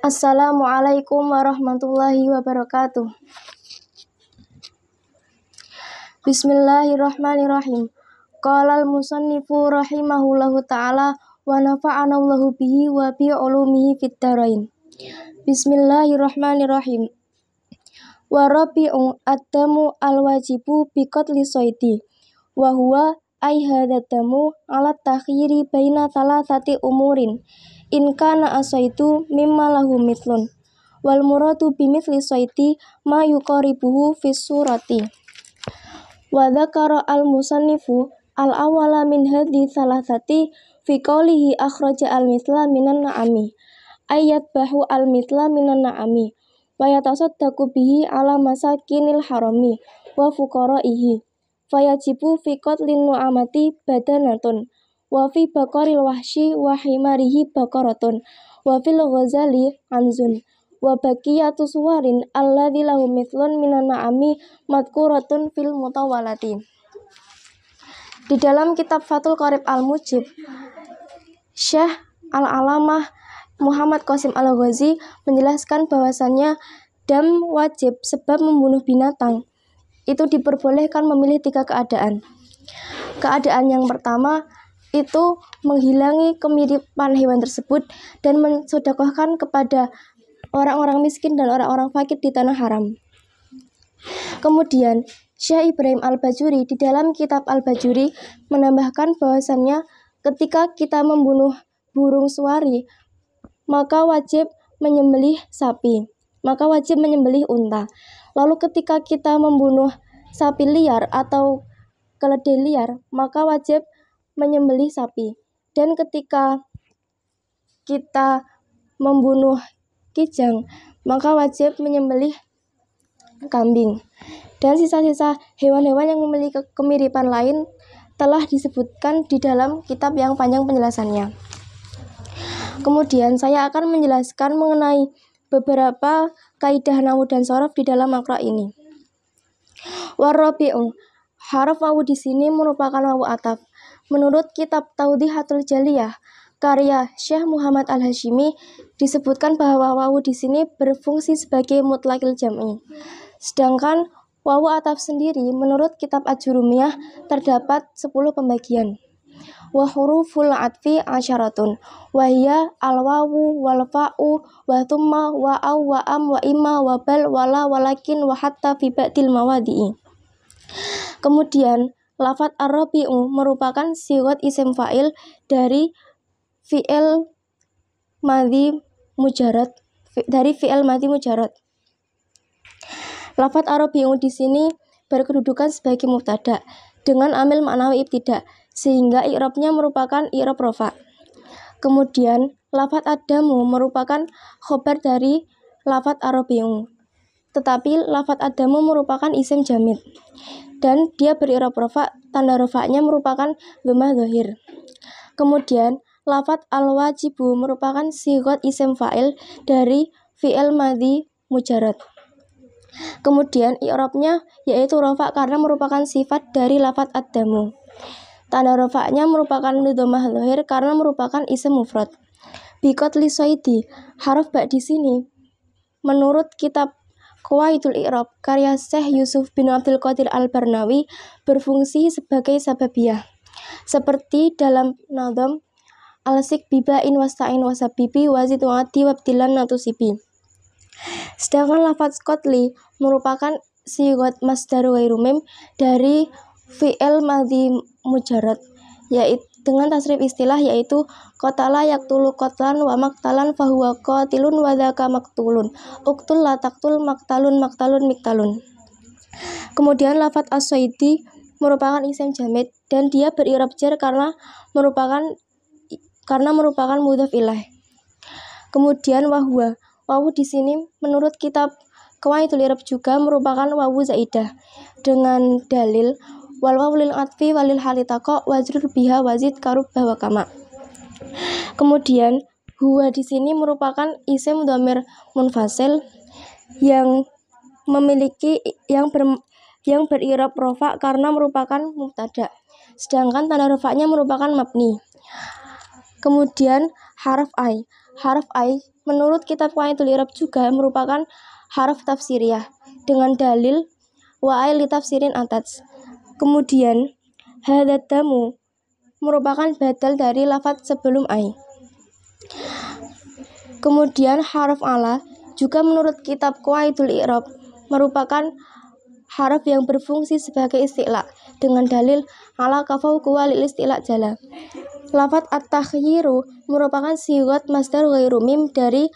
Assalamualaikum warahmatullahi wabarakatuh. Bismillahirrahmanirrahim. Qalal musannifu rahimahullahu ta'ala wa nafa'anallahu bihi wa bi ulumihi fid Bismillahirrahmanirrahim warabi ung adamu alwajibu al-wajibu biqat wahua ay hadadamu ala takhiri baina thalathati umurin inka na mimma lahu mitlun wal muradu bimithli saiti ma yuqaribuhu fisurati wadhakara al musannifu al awala min hadhi thalathati fi qawlihi akhraja al mitla minan na'ami ayat bahu al mitla minan na'ami wayatasaddaqu bihi ala masakinil harami wa fuqara'ihi fayajibu fi qatlin nu'amati badanatun wa fi bakaril wahsyi wa himarihi bakaratun wa fil ghazali anzun wa baqiyatu suwarin alladzi lahu mithlun minan na'ami fil mutawalati di dalam kitab Fatul Qarib Al-Mujib Syekh Al-Alamah Muhammad Qasim Al-Ghazi menjelaskan bahwasannya dam wajib sebab membunuh binatang itu diperbolehkan memilih tiga keadaan. Keadaan yang pertama itu menghilangi kemiripan hewan tersebut dan mensodakohkan kepada orang-orang miskin dan orang-orang fakir di tanah haram. Kemudian, Syekh Ibrahim Al-Bajuri di dalam kitab Al-Bajuri menambahkan bahwasannya ketika kita membunuh burung suari, maka wajib menyembelih sapi, maka wajib menyembelih unta. Lalu ketika kita membunuh sapi liar atau keledai liar, maka wajib menyembelih sapi. Dan ketika kita membunuh kijang, maka wajib menyembelih kambing. Dan sisa-sisa hewan-hewan yang memiliki kemiripan lain telah disebutkan di dalam kitab yang panjang penjelasannya. Kemudian saya akan menjelaskan mengenai beberapa kaidah nahu dan sorof di dalam makro ini. Warobi'u Harf wawu di sini merupakan wawu ataf. Menurut kitab Taudihatul Jaliyah, karya Syekh Muhammad Al-Hashimi disebutkan bahwa wawu di sini berfungsi sebagai mutlakil jam'i. Sedangkan wawu ataf sendiri menurut kitab Ajurumiyah terdapat 10 pembagian wa huruful atfi asyaratun wa hiya alwawu wal fa'u wa thumma wa aw wa am wa imma wa bal wala walakin wa hatta fi ba'dil mawadi'i kemudian lafat arabiu merupakan siwat isim fa'il dari fi'il madhi mujarad dari fi'il madhi mujarad lafat arabiu di sini berkedudukan sebagai mubtada dengan amil maknawi tidak sehingga i'rabnya merupakan i'rab rofa. Kemudian, lafat adamu merupakan khobar dari lafat arabiung. Tetapi lafat adamu merupakan isim jamid. Dan dia berirab rofa, tanda rofaknya merupakan lemah zahir. Kemudian, lafat al-wajibu merupakan sigot isim fa'il dari fi'il madhi mujarat. Kemudian i'rabnya yaitu rofa karena merupakan sifat dari lafat adamu. Tanda rofaknya merupakan lidomah lahir karena merupakan isim mufrad. Bikot lisoidi, harf bak di sini. Menurut kitab Kuwaitul Iqrab, karya Syekh Yusuf bin Abdul Qadir Al-Barnawi berfungsi sebagai sababiyah. Seperti dalam nadom Al-Sik Biba In Wasta'in Wasabibi Wazid Wati Wabdilan Natusibi. Sedangkan lafaz kotli merupakan sigot masdar wairumim dari fi'il madhi mujarad yaitu dengan tasrif istilah yaitu kotala yak tulu kotlan wa maktalan fahuwa kotilun wadaka maktulun uktul taktul maktalun maktalun miktalun kemudian lafat as merupakan isim jamid dan dia berirab jar karena merupakan karena merupakan mudhaf ilah kemudian wahwa wawu di sini menurut kitab Kawaidul Irab juga merupakan wawu zaidah dengan dalil walwa waw atfi walil halitako wajrul biha wazid karub bahwa kama kemudian huwa di sini merupakan isim domir munfasil yang memiliki yang ber, yang berirab rofa karena merupakan mubtada sedangkan tanda rofaknya merupakan mabni kemudian haraf ai haraf ai menurut kitab kuaitul Irab juga merupakan harf tafsiriyah dengan dalil wa'ai li tafsirin atats Kemudian, hadatamu merupakan badal dari lafat sebelum ai. Kemudian harf ala juga menurut kitab kuaidul I'rab merupakan harf yang berfungsi sebagai istilah dengan dalil ala kafau kuwalil istilah jala. Lafat at tahyiru merupakan siwat masdar ghairu mim dari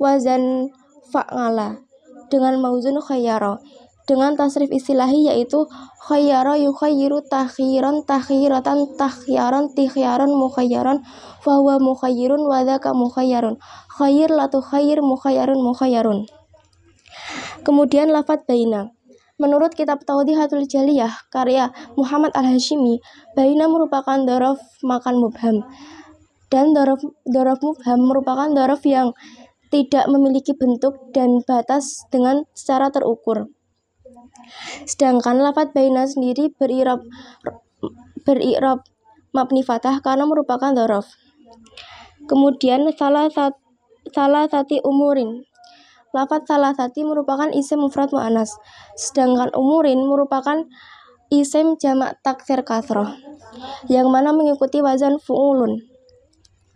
wazan fa'ala dengan mauzun khayyara dengan tasrif istilahi yaitu khayyara yukhayyiru takhiran takhiratan takhyaran tikhyaran mukhayyaran huwa mukhayyirun wadaka mukhayyarun khayyir la tukhayyir mukhayyarun mukhayyarun kemudian lafat baina Menurut kitab Tawdihatul Jaliyah karya Muhammad Al-Hashimi, baina merupakan dorof makan mubham. Dan dorof, dorof mubham merupakan dorof yang tidak memiliki bentuk dan batas dengan secara terukur. Sedangkan lafat baina sendiri berirob berirob mabni fathah karena merupakan dorof. Kemudian salah sat, salah sati umurin. Lafat salah sati merupakan isim mufrad mu'anas, sedangkan umurin merupakan isim jamak takfir kasroh, yang mana mengikuti wazan fu'ulun.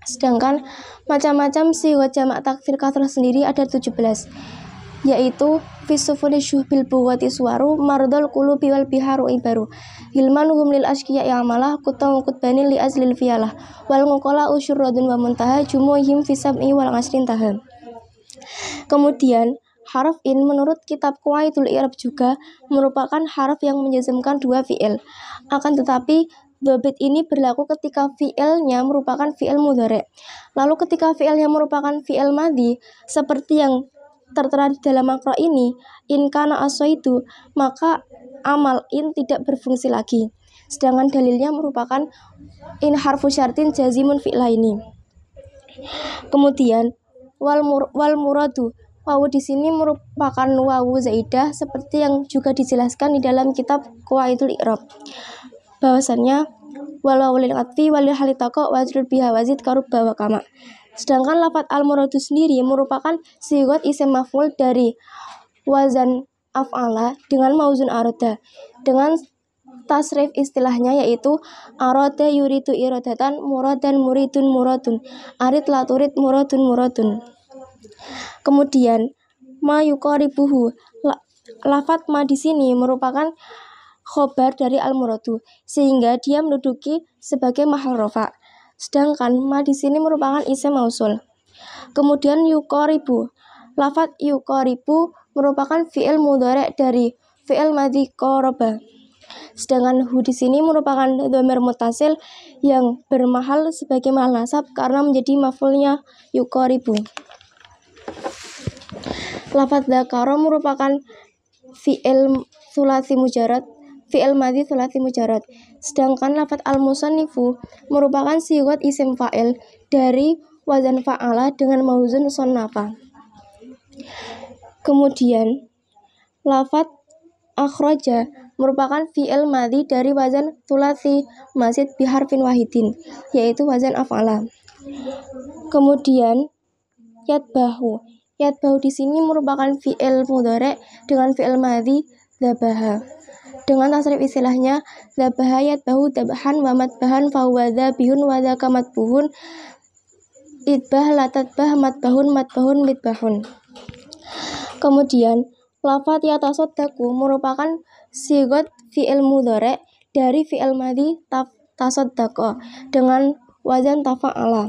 Sedangkan macam-macam siwa jamak takfir kasroh sendiri ada 17, yaitu fisufuni syuhbil buwati suwaru mardol kulu biwal biharu ibaru hilmanuhum lil yang malah kutong kutbanin li azlil fialah wal ngukola usyur radun wa muntaha jumuhim fisab'i wal ngasrin taham kemudian Haraf in menurut kitab Kuwaitul Irab juga merupakan haraf yang menjazmkan dua fi'il. Akan tetapi, Dobit ini berlaku ketika fi'ilnya merupakan fi'il mudhari. Lalu ketika fi'ilnya merupakan fi'il madhi, seperti yang tertera di dalam makro ini, in kana itu maka amal in tidak berfungsi lagi. Sedangkan dalilnya merupakan in harfu syartin jazimun fi'la ini. Kemudian wal, mur, wal muradu Wawu di sini merupakan wawu zaidah seperti yang juga dijelaskan di dalam kitab Kuwaitul Iqrab. Bahwasannya lil atfi walil halitako wajrul biha wazid karub bawa kama. Sedangkan lafat al-muradu sendiri merupakan sigot isim maf'ul dari wazan af'ala dengan mauzun aroda. Dengan tasrif istilahnya yaitu aroda yuridu irodatan muradan muridun muradun arid laturid muradun muradun. Kemudian ma yukoribuhu la, lafat ma di sini merupakan khobar dari al muradu sehingga dia menduduki sebagai mahal rofa Sedangkan ma di sini merupakan isim mausul. Kemudian yukoribu. Lafat yukoribu merupakan fi'il mudorek dari fi'il madhi koroba. Sedangkan hu di sini merupakan domer mutasil yang bermahal sebagai mahal nasab karena menjadi mafulnya yukoribu. Lafat dakaro merupakan fi'il sulasi mujarat fi'il madhi thulathi mujarad. Sedangkan lafat al-musannifu merupakan siwat isim fa'il dari wazan fa'ala dengan mauzun sonnafa. Kemudian, lafat akhraja merupakan fi'il madhi dari wazan thulathi masjid biharfin wahidin, yaitu wazan af'ala. Kemudian, bahu, yat bahu di sini merupakan fi'il mudhari dengan fi'il madhi dabaha dengan tasrif istilahnya zabahayat bahu dabahan wamat bahan fawwada bihun wada kamat buhun idbah latat bah mat bahun mat bahun mit bahun kemudian lafat daku merupakan sigot fi'il mudhari dari fi'il madhi taf daku dengan wazan tafa'ala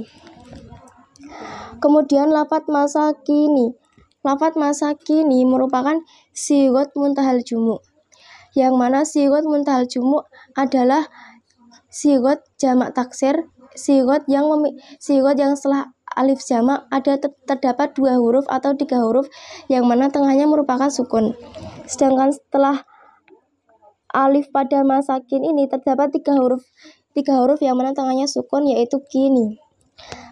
kemudian lafat masa kini lafat masa kini merupakan sigot muntahal jumu' yang mana sigot muntal jumu adalah sigot jamak taksir sigot yang sigot yang setelah alif jamak ada ter terdapat dua huruf atau tiga huruf yang mana tengahnya merupakan sukun sedangkan setelah alif pada masakin ini terdapat tiga huruf tiga huruf yang mana tengahnya sukun yaitu kini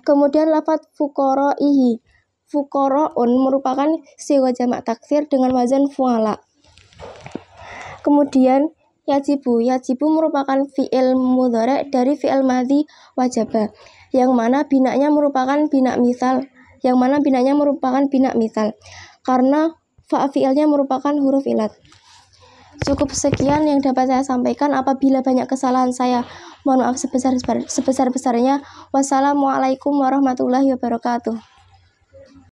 kemudian lafat fukoro ihi fukoroun merupakan siwa jamak taksir dengan wazan fuala Kemudian yajibu. Yajibu merupakan fi'il mudhari dari fi'il madhi wajaba, yang mana binaknya merupakan binak misal, yang mana binaknya merupakan binak misal. Karena fa merupakan huruf ilat. Cukup sekian yang dapat saya sampaikan apabila banyak kesalahan saya. Mohon maaf sebesar-besarnya. Wassalamualaikum warahmatullahi wabarakatuh.